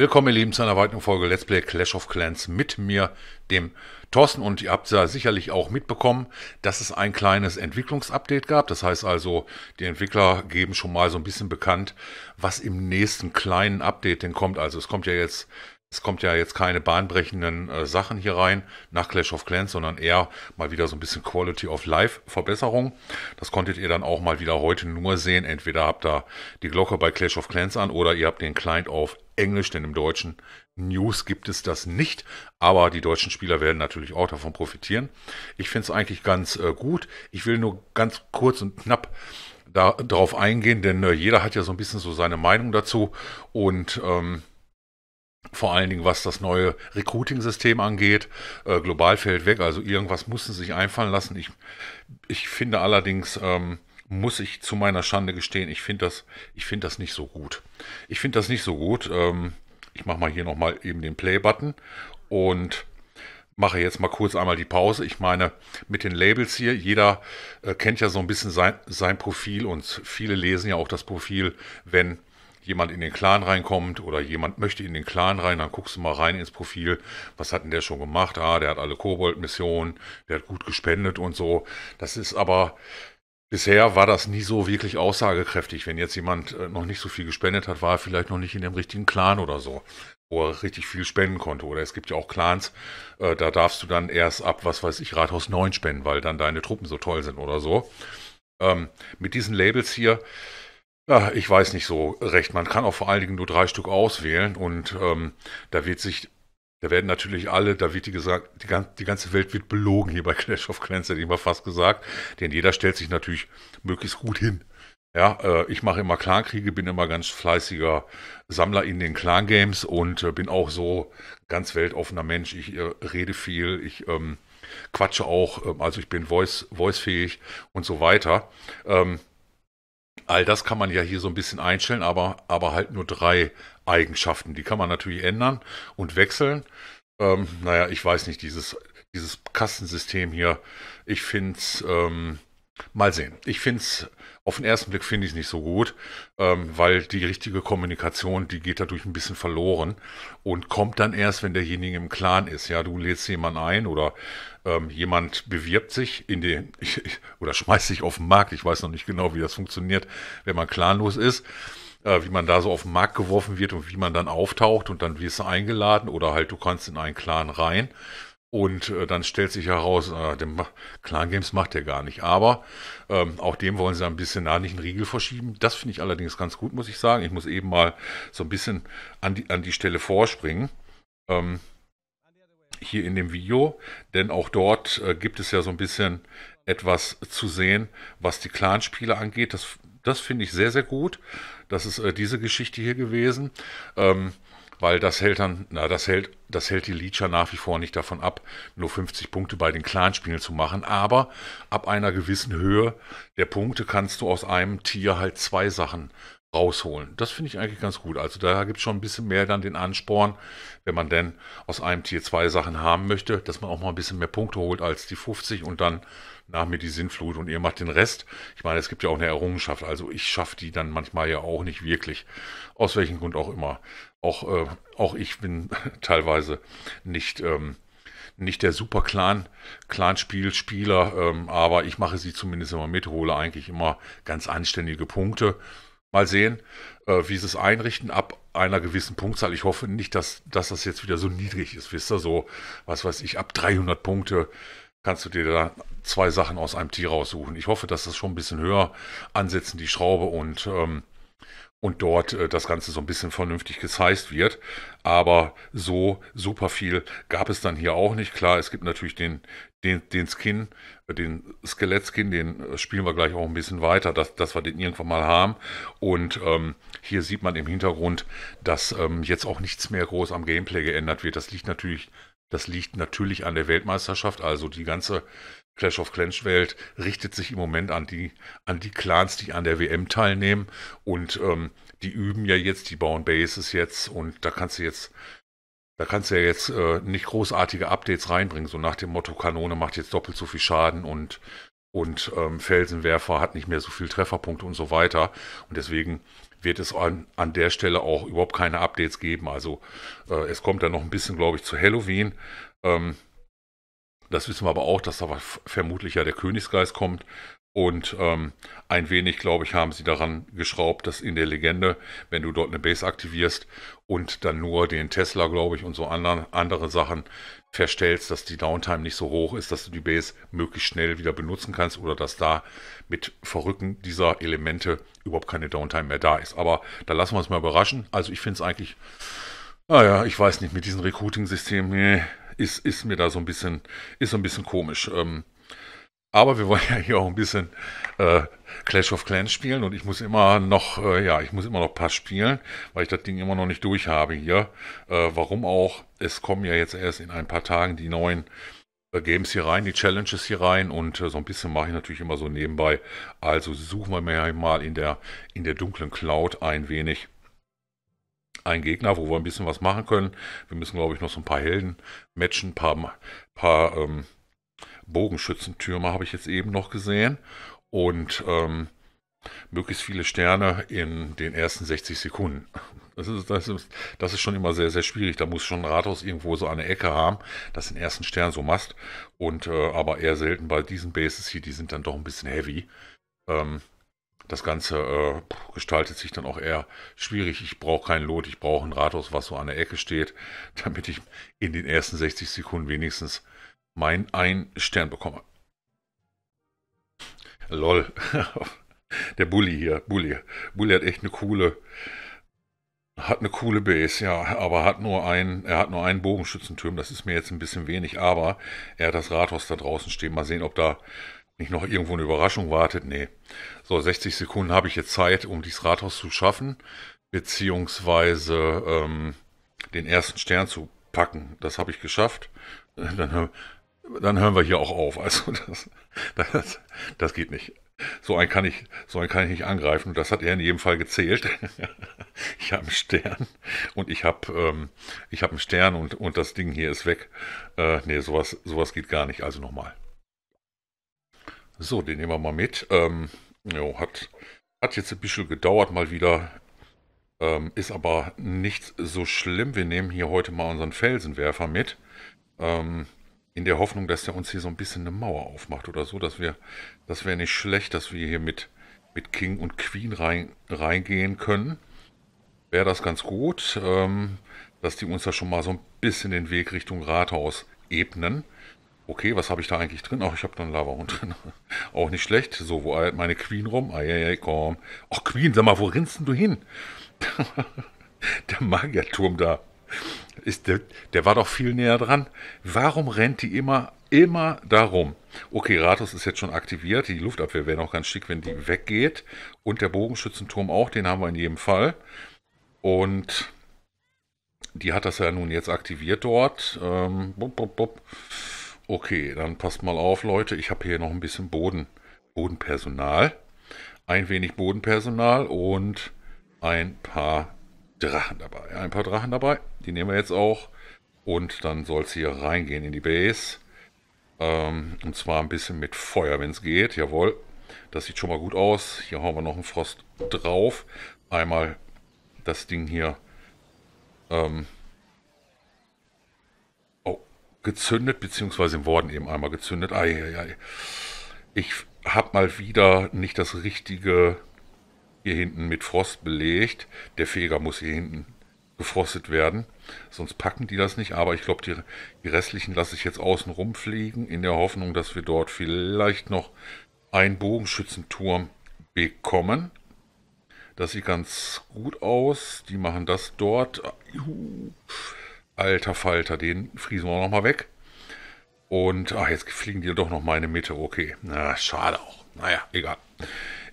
Willkommen, ihr Lieben, zu einer weiteren Folge Let's Play Clash of Clans mit mir, dem Thorsten. Und ihr habt ja sicherlich auch mitbekommen, dass es ein kleines Entwicklungsupdate gab. Das heißt also, die Entwickler geben schon mal so ein bisschen bekannt, was im nächsten kleinen Update denn kommt. Also es kommt ja jetzt es kommt ja jetzt keine bahnbrechenden äh, Sachen hier rein nach Clash of Clans, sondern eher mal wieder so ein bisschen Quality of Life Verbesserung. Das konntet ihr dann auch mal wieder heute nur sehen. Entweder habt ihr die Glocke bei Clash of Clans an oder ihr habt den Client auf Englisch, denn im deutschen News gibt es das nicht. Aber die deutschen Spieler werden natürlich auch davon profitieren. Ich finde es eigentlich ganz äh, gut. Ich will nur ganz kurz und knapp darauf eingehen, denn äh, jeder hat ja so ein bisschen so seine Meinung dazu. Und ähm, vor allen Dingen was das neue Recruiting-System angeht. Äh, global fällt weg, also irgendwas mussten sie sich einfallen lassen. Ich, ich finde allerdings, ähm, muss ich zu meiner Schande gestehen, ich finde das, ich finde das nicht so gut. Ich finde das nicht so gut. Ähm, ich mache mal hier nochmal eben den Play-Button und mache jetzt mal kurz einmal die Pause. Ich meine, mit den Labels hier, jeder äh, kennt ja so ein bisschen sein, sein Profil und viele lesen ja auch das Profil, wenn jemand in den Clan reinkommt oder jemand möchte in den Clan rein, dann guckst du mal rein ins Profil, was hat denn der schon gemacht? Ah, der hat alle Kobold-Missionen, der hat gut gespendet und so. Das ist aber Bisher war das nie so wirklich aussagekräftig. Wenn jetzt jemand äh, noch nicht so viel gespendet hat, war er vielleicht noch nicht in dem richtigen Clan oder so, wo er richtig viel spenden konnte. Oder es gibt ja auch Clans, äh, da darfst du dann erst ab, was weiß ich, Rathaus 9 spenden, weil dann deine Truppen so toll sind oder so. Ähm, mit diesen Labels hier, ja, ich weiß nicht so recht. Man kann auch vor allen Dingen nur drei Stück auswählen und ähm, da wird sich da werden natürlich alle, da wird die gesagt, die, ganze Welt wird belogen hier bei Clash of Clans, hätte ich mal fast gesagt. Denn jeder stellt sich natürlich möglichst gut hin. Ja, äh, ich mache immer Clankriege, bin immer ganz fleißiger Sammler in den Clan-Games und äh, bin auch so ganz weltoffener Mensch. Ich äh, rede viel, ich ähm, quatsche auch, ähm, also ich bin voice, voicefähig und so weiter. Ähm, All das kann man ja hier so ein bisschen einstellen, aber, aber halt nur drei Eigenschaften. Die kann man natürlich ändern und wechseln. Ähm, naja, ich weiß nicht, dieses, dieses Kastensystem hier, ich finde es ähm, Mal sehen. Ich finde es, auf den ersten Blick finde ich es nicht so gut, ähm, weil die richtige Kommunikation, die geht dadurch ein bisschen verloren und kommt dann erst, wenn derjenige im Clan ist. Ja, du lädst jemanden ein oder ähm, jemand bewirbt sich in den, ich, ich, oder schmeißt sich auf den Markt. Ich weiß noch nicht genau, wie das funktioniert, wenn man clanlos ist äh, wie man da so auf den Markt geworfen wird und wie man dann auftaucht und dann wirst du eingeladen oder halt du kannst in einen Clan rein und äh, dann stellt sich heraus, äh, dem Clan Games macht er gar nicht. Aber ähm, auch dem wollen sie ein bisschen nah nicht einen Riegel verschieben. Das finde ich allerdings ganz gut, muss ich sagen. Ich muss eben mal so ein bisschen an die, an die Stelle vorspringen. Ähm, hier in dem Video, denn auch dort äh, gibt es ja so ein bisschen etwas zu sehen, was die Clanspiele angeht. Das, das finde ich sehr, sehr gut. Das ist äh, diese Geschichte hier gewesen. Ähm, weil das hält dann, na, das hält, das hält die Leacher nach wie vor nicht davon ab, nur 50 Punkte bei den Clanspielen zu machen. Aber ab einer gewissen Höhe der Punkte kannst du aus einem Tier halt zwei Sachen rausholen. Das finde ich eigentlich ganz gut. Also da gibt es schon ein bisschen mehr dann den Ansporn, wenn man denn aus einem Tier zwei Sachen haben möchte, dass man auch mal ein bisschen mehr Punkte holt als die 50 und dann nach mir die Sinnflut und ihr macht den Rest. Ich meine, es gibt ja auch eine Errungenschaft, also ich schaffe die dann manchmal ja auch nicht wirklich, aus welchem Grund auch immer. Auch, äh, auch ich bin teilweise nicht... Ähm, nicht der super Clan, clan ähm, aber ich mache sie zumindest immer mit, hole eigentlich immer ganz anständige Punkte. Mal sehen, äh, wie sie es einrichten ab einer gewissen Punktzahl. Ich hoffe nicht, dass, dass das jetzt wieder so niedrig ist, wisst ihr, so, was weiß ich, ab 300 Punkte kannst du dir da zwei Sachen aus einem Tier raussuchen. Ich hoffe, dass das schon ein bisschen höher ansetzen, die Schraube und, ähm, und dort äh, das Ganze so ein bisschen vernünftig gesized wird. Aber so super viel gab es dann hier auch nicht. Klar, es gibt natürlich den, den, den Skin, äh, den Skelettskin, den äh, spielen wir gleich auch ein bisschen weiter, dass, dass wir den irgendwann mal haben. Und ähm, hier sieht man im Hintergrund, dass ähm, jetzt auch nichts mehr groß am Gameplay geändert wird. Das liegt natürlich das liegt natürlich an der Weltmeisterschaft. Also die ganze Clash of Clans Welt richtet sich im Moment an die, an die Clans, die an der WM teilnehmen. Und ähm, die üben ja jetzt, die bauen Bases jetzt. Und da kannst du jetzt, da kannst du ja jetzt äh, nicht großartige Updates reinbringen. So nach dem Motto, Kanone macht jetzt doppelt so viel Schaden und, und ähm, Felsenwerfer hat nicht mehr so viel Trefferpunkte und so weiter. Und deswegen wird es an, an der Stelle auch überhaupt keine Updates geben. Also äh, es kommt dann noch ein bisschen, glaube ich, zu Halloween. Ähm, das wissen wir aber auch, dass da vermutlich ja der Königsgeist kommt. Und ähm, ein wenig, glaube ich, haben sie daran geschraubt, dass in der Legende, wenn du dort eine Base aktivierst und dann nur den Tesla, glaube ich, und so anderen, andere Sachen verstellst, dass die Downtime nicht so hoch ist, dass du die Base möglichst schnell wieder benutzen kannst oder dass da mit Verrücken dieser Elemente überhaupt keine Downtime mehr da ist. Aber da lassen wir uns mal überraschen. Also ich finde es eigentlich, naja, ah ich weiß nicht, mit diesem Recruiting-System nee, ist, ist mir da so ein bisschen, ist so ein bisschen komisch. Ähm, aber wir wollen ja hier auch ein bisschen äh, Clash of Clans spielen und ich muss immer noch, äh, ja, ich muss immer noch Pass spielen, weil ich das Ding immer noch nicht durch habe hier. Äh, warum auch? Es kommen ja jetzt erst in ein paar Tagen die neuen äh, Games hier rein, die Challenges hier rein und äh, so ein bisschen mache ich natürlich immer so nebenbei. Also suchen wir mir mal in der, in der dunklen Cloud ein wenig einen Gegner, wo wir ein bisschen was machen können. Wir müssen, glaube ich, noch so ein paar Helden matchen, ein paar, paar ähm, Bogenschützentürme habe ich jetzt eben noch gesehen. Und ähm, möglichst viele Sterne in den ersten 60 Sekunden. Das ist, das, ist, das ist schon immer sehr, sehr schwierig. Da muss schon ein Rathaus irgendwo so eine Ecke haben, das den ersten Stern so machst. Und äh, aber eher selten bei diesen Bases hier, die sind dann doch ein bisschen heavy. Ähm, das Ganze äh, gestaltet sich dann auch eher schwierig. Ich brauche keinen Lot, ich brauche ein Rathaus, was so an der Ecke steht, damit ich in den ersten 60 Sekunden wenigstens mein ein Stern bekomme. Lol. Der Bully hier, Bully. Bully hat echt eine coole, hat eine coole Base, ja, aber hat nur einen, er hat nur einen Bogenschützenturm, das ist mir jetzt ein bisschen wenig, aber er hat das Rathaus da draußen stehen. Mal sehen, ob da nicht noch irgendwo eine Überraschung wartet. Nee. So, 60 Sekunden habe ich jetzt Zeit, um dieses Rathaus zu schaffen, beziehungsweise ähm, den ersten Stern zu packen. Das habe ich geschafft. Dann dann hören wir hier auch auf. Also das, das, das geht nicht. So einen kann ich, so einen kann ich nicht angreifen. das hat er in jedem Fall gezählt. ich habe einen Stern und ich habe, ähm, ich einen Stern und, und das Ding hier ist weg. Äh, nee, sowas, sowas geht gar nicht. Also nochmal. So, den nehmen wir mal mit. Ähm, jo, hat, hat jetzt ein bisschen gedauert mal wieder. Ähm, ist aber nicht so schlimm. Wir nehmen hier heute mal unseren Felsenwerfer mit. Ähm, in der Hoffnung, dass er uns hier so ein bisschen eine Mauer aufmacht oder so, dass wir, das wäre nicht schlecht, dass wir hier mit, mit King und Queen rein, reingehen können. Wäre das ganz gut, ähm, dass die uns da schon mal so ein bisschen den Weg Richtung Rathaus ebnen. Okay, was habe ich da eigentlich drin? Ach, ich habe da einen Lava-Hund drin. Auch nicht schlecht. So, wo eilt meine Queen rum? Eieiei, komm. Ach, Queen, sag mal, wo rinnst du hin? der Magierturm da. Ist der, der war doch viel näher dran. Warum rennt die immer, immer darum? Okay, Ratus ist jetzt schon aktiviert. Die Luftabwehr wäre noch ganz schick, wenn die weggeht. Und der Bogenschützenturm auch, den haben wir in jedem Fall. Und die hat das ja nun jetzt aktiviert dort. Ähm, bup, bup, bup. Okay, dann passt mal auf, Leute. Ich habe hier noch ein bisschen Boden. Bodenpersonal. Ein wenig Bodenpersonal und ein paar Drachen dabei. Ja, ein paar Drachen dabei. Die nehmen wir jetzt auch. Und dann soll es hier reingehen in die Base. Ähm, und zwar ein bisschen mit Feuer, wenn es geht. Jawohl. Das sieht schon mal gut aus. Hier haben wir noch einen Frost drauf. Einmal das Ding hier ähm, oh, gezündet, beziehungsweise im Worden eben einmal gezündet. Ei, ei, ei. Ich habe mal wieder nicht das richtige hier hinten mit Frost belegt. Der Feger muss hier hinten gefrostet werden, sonst packen die das nicht. Aber ich glaube, die, die, restlichen lasse ich jetzt außen rumfliegen, in der Hoffnung, dass wir dort vielleicht noch einen Bogenschützenturm bekommen. Das sieht ganz gut aus. Die machen das dort. Juhu. Alter Falter, den friesen wir nochmal weg. Und ach, jetzt fliegen die doch noch mal in die Mitte. Okay, na, schade auch. Naja, egal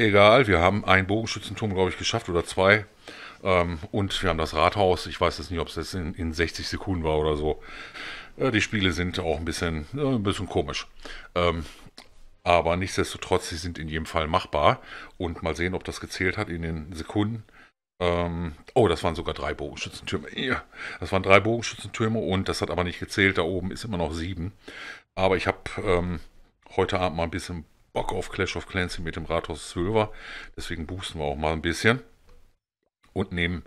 egal, wir haben einen Bogenschützenturm, glaube ich, geschafft oder zwei. Ähm, und wir haben das Rathaus. Ich weiß jetzt nicht, ob es jetzt in, in 60 Sekunden war oder so. Äh, die Spiele sind auch ein bisschen, äh, ein bisschen komisch. Ähm, aber nichtsdestotrotz, sie sind in jedem Fall machbar. Und mal sehen, ob das gezählt hat in den Sekunden. Ähm, oh, das waren sogar drei Bogenschützentürme. Ja, das waren drei Bogenschützentürme und das hat aber nicht gezählt. Da oben ist immer noch sieben. Aber ich habe ähm, heute Abend mal ein bisschen Bock auf Clash of Clans mit dem Rathaus Silver. Deswegen boosten wir auch mal ein bisschen und nehmen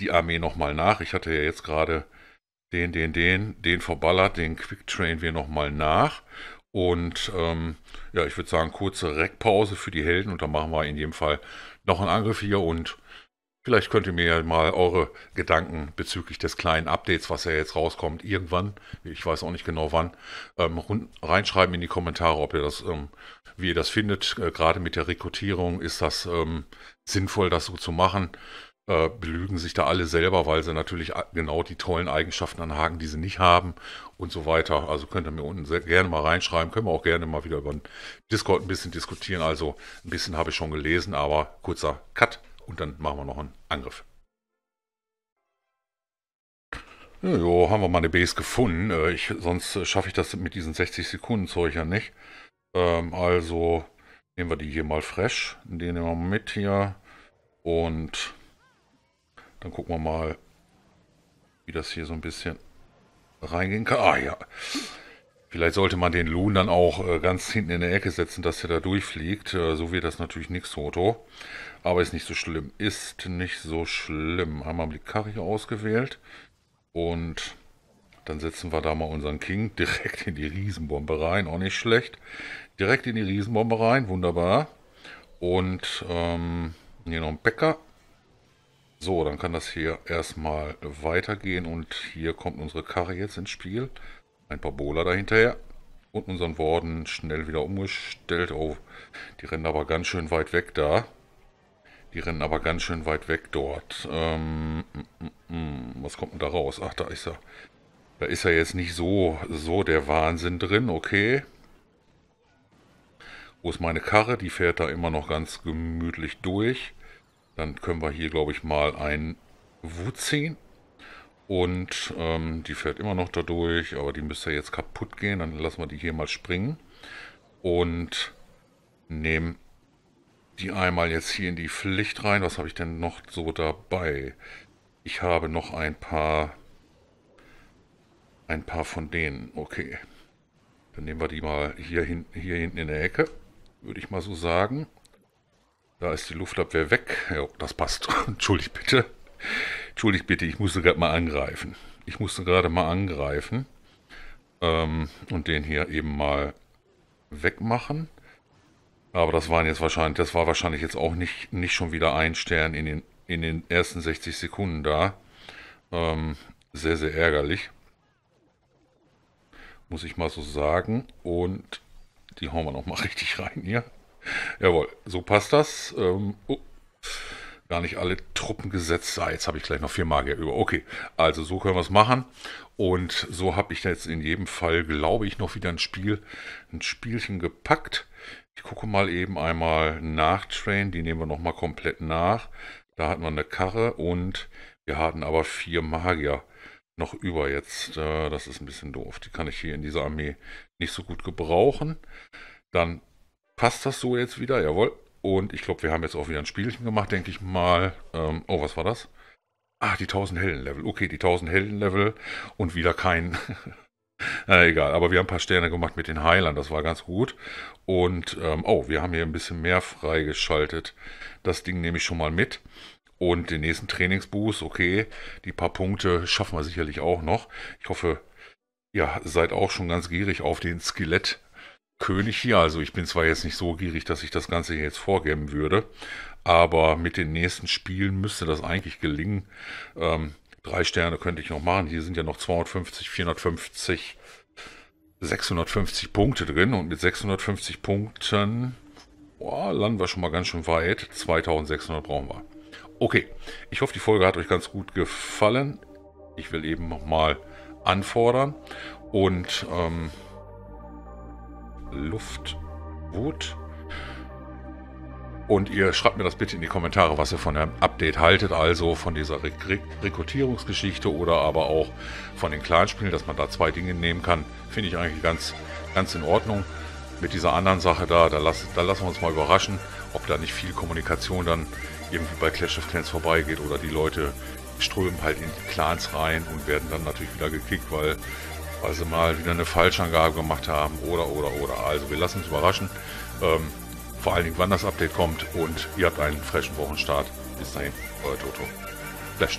die Armee nochmal nach. Ich hatte ja jetzt gerade den, den, den, den verballert, den Quick Train wir nochmal nach. Und ähm, ja, ich würde sagen, kurze Reckpause für die Helden und dann machen wir in jedem Fall noch einen Angriff hier und vielleicht könnt ihr mir ja mal eure Gedanken bezüglich des kleinen Updates, was ja jetzt rauskommt, irgendwann, ich weiß auch nicht genau wann, ähm, reinschreiben in die Kommentare, ob ihr das ähm, wie ihr das findet. Äh, gerade mit der Rekrutierung ist das ähm, sinnvoll, das so zu machen. Äh, belügen sich da alle selber, weil sie natürlich genau die tollen Eigenschaften anhaken, die sie nicht haben und so weiter. Also könnt ihr mir unten sehr, gerne mal reinschreiben, können wir auch gerne mal wieder über den Discord ein bisschen diskutieren. Also ein bisschen habe ich schon gelesen, aber kurzer Cut und dann machen wir noch einen Angriff. Jo, haben wir mal eine Base gefunden. Äh, ich, sonst äh, schaffe ich das mit diesen 60 Sekunden Zeug ja nicht. Ähm, also nehmen wir die hier mal fresh. Den nehmen wir mit hier. Und dann gucken wir mal, wie das hier so ein bisschen reingehen kann. Ah ja. Vielleicht sollte man den Loon dann auch äh, ganz hinten in der Ecke setzen, dass er da durchfliegt. Äh, so wird das natürlich nichts, Foto. Aber ist nicht so schlimm. Ist nicht so schlimm. Haben wir die Karre hier ausgewählt. Und dann setzen wir da mal unseren King direkt in die Riesenbombe rein. Auch nicht schlecht direkt in die Riesenbombe rein, wunderbar. Und ähm, hier noch ein Bäcker. So, dann kann das hier erstmal weitergehen und hier kommt unsere Karre jetzt ins Spiel. Ein paar Bola dahinterher und unseren Worden schnell wieder umgestellt. Oh, die rennen aber ganz schön weit weg da. Die rennen aber ganz schön weit weg dort. Ähm, mm, mm, mm. was kommt denn da raus? Ach, da ist er. Da ist er jetzt nicht so, so der Wahnsinn drin. Okay. Wo ist meine Karre? Die fährt da immer noch ganz gemütlich durch. Dann können wir hier, glaube ich, mal ein Wu ziehen. Und ähm, die fährt immer noch da durch, aber die müsste jetzt kaputt gehen. Dann lassen wir die hier mal springen. Und nehmen die einmal jetzt hier in die Pflicht rein. Was habe ich denn noch so dabei? Ich habe noch ein paar... Ein paar von denen. Okay. Dann nehmen wir die mal hier, hin, hier hinten in der Ecke würde ich mal so sagen. Da ist die Luftabwehr weg. Ja, das passt. Entschuldigt bitte. Entschuldigt bitte, ich musste gerade mal angreifen. Ich musste gerade mal angreifen. Ähm, und den hier eben mal wegmachen. Aber das waren jetzt wahrscheinlich, das war wahrscheinlich jetzt auch nicht, nicht schon wieder ein Stern in den, in den ersten 60 Sekunden da. Ähm, sehr, sehr ärgerlich. Muss ich mal so sagen. Und die hauen wir nochmal richtig rein hier. Jawohl, so passt das. Ähm, oh, gar nicht alle Truppen gesetzt. Ah, jetzt habe ich gleich noch vier Magier über. Okay, also so können wir es machen. Und so habe ich jetzt in jedem Fall, glaube ich, noch wieder ein Spiel, ein Spielchen gepackt. Ich gucke mal eben einmal nach Train. Die nehmen wir nochmal komplett nach. Da hatten wir eine Karre und wir hatten aber vier Magier noch über jetzt. Äh, das ist ein bisschen doof. Die kann ich hier in dieser Armee nicht so gut gebrauchen. Dann passt das so jetzt wieder. Jawohl. Und ich glaube, wir haben jetzt auch wieder ein Spielchen gemacht, denke ich mal. Ähm, oh, was war das? Ah, die 1000 Helden-Level. Okay, die 1000 Helden-Level und wieder kein... Na, äh, egal, aber wir haben ein paar Sterne gemacht mit den Heilern, das war ganz gut. Und, ähm, oh, wir haben hier ein bisschen mehr freigeschaltet. Das Ding nehme ich schon mal mit. Und den nächsten Trainingsboost, okay, die paar Punkte schaffen wir sicherlich auch noch. Ich hoffe, ihr seid auch schon ganz gierig auf den Skelettkönig hier. Also ich bin zwar jetzt nicht so gierig, dass ich das Ganze jetzt vorgeben würde, aber mit den nächsten Spielen müsste das eigentlich gelingen. Ähm, drei Sterne könnte ich noch machen. Hier sind ja noch 250, 450, 650 Punkte drin. Und mit 650 Punkten boah, landen wir schon mal ganz schön weit. 2600 brauchen wir. Okay, ich hoffe, die Folge hat euch ganz gut gefallen. Ich will eben nochmal anfordern und ähm, Luftwut. Und ihr schreibt mir das bitte in die Kommentare, was ihr von dem Update haltet, also von dieser Re Rekrutierungsgeschichte oder aber auch von den Clanspielen, dass man da zwei Dinge nehmen kann. Finde ich eigentlich ganz, ganz in Ordnung mit dieser anderen Sache da, da, lass, da lassen wir uns mal überraschen, ob da nicht viel Kommunikation dann irgendwie bei Clash of Clans vorbeigeht oder die Leute strömen halt in die Clans rein und werden dann natürlich wieder gekickt, weil, weil sie mal wieder eine Falschangabe gemacht haben oder, oder, oder. Also wir lassen uns überraschen. Ähm, vor allen Dingen, wann das Update kommt und ihr habt einen frischen Wochenstart. Bis dahin, euer Toto. Flash.